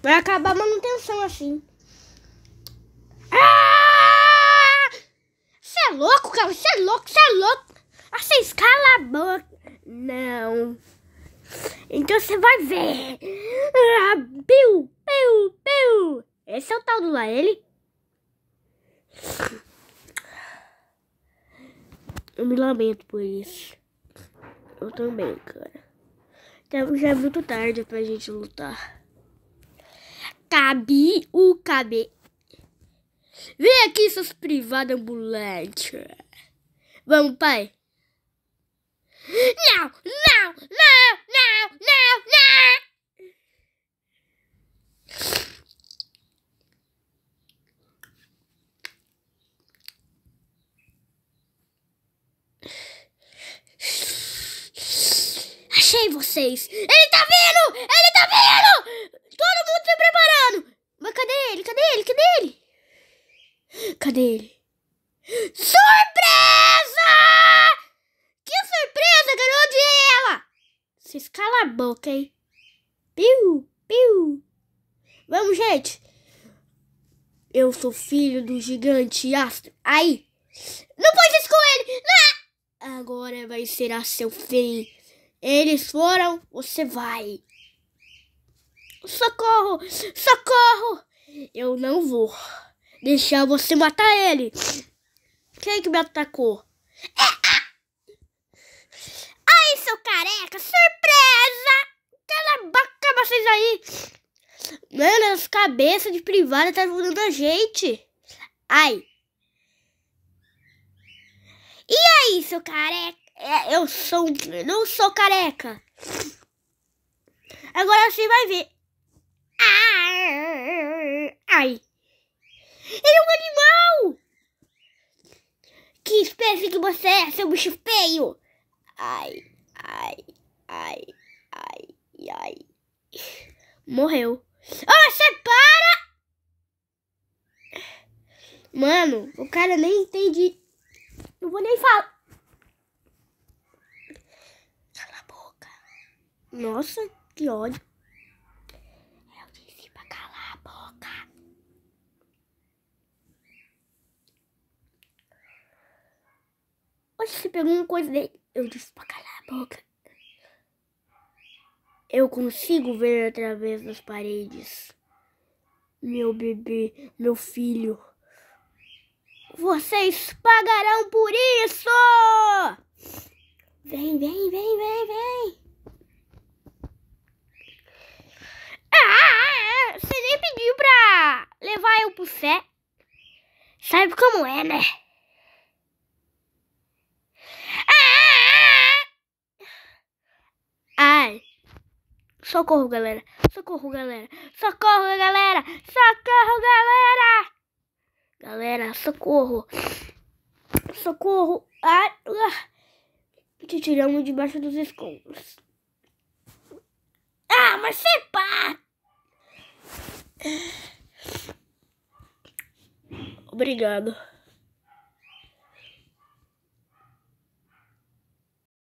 Vai acabar a manutenção assim. Ah! Você é louco, cara? Você é louco, você é louco. Ah, você escala a boca. Não. Então você vai ver. Ah, piu, piu, piu. Esse é o tal do Laele. Eu me lamento por isso. Eu também, cara. Então já é muito tarde pra gente lutar cabi, o cabe. Vem aqui, seus privados ambulantes. Vamos, pai. Não, não, não, não, não, não. Achei vocês. Ele tá vindo! Ele tá vindo! Todo mundo se preparando. Mas cadê ele? Cadê ele? Cadê ele? Cadê ele? Surpresa! Que surpresa, garoto de ela! Vocês calam a boca, hein? Piu, piu. Vamos, gente. Eu sou filho do gigante astro. Aí. Não pode isso com ele. Não. Agora vai ser a seu fim. Eles foram, você vai. Socorro! Socorro! Eu não vou deixar você matar ele. Quem é que me atacou? É, Ai, seu careca! Surpresa! Cala a boca, vocês aí! Mano, as cabeças de privada tá ajudando a gente. Ai. E aí, seu careca? É, eu sou... Não sou careca. Agora você vai ver. Ah, ai. Ele é um animal! Que espécie que você é, seu bicho feio? Ai, ai, ai, ai, ai. Morreu. Oh, para! Mano, o cara nem entende. Não vou nem falar. Cala a boca. Nossa, que ódio. Se você pegou uma coisa dele. Eu disse pra calar a boca. Eu consigo ver através das paredes. Meu bebê, meu filho. Vocês pagarão por isso! Vem, vem, vem, vem, vem! Ah, você nem pediu pra levar eu pro fé. Sabe como é, né? Socorro, galera. Socorro, galera. Socorro, galera. Socorro, galera. Galera, socorro. Socorro. Ah, ah. Te tiramos debaixo dos escombros. Ah, mas se pá. Obrigado.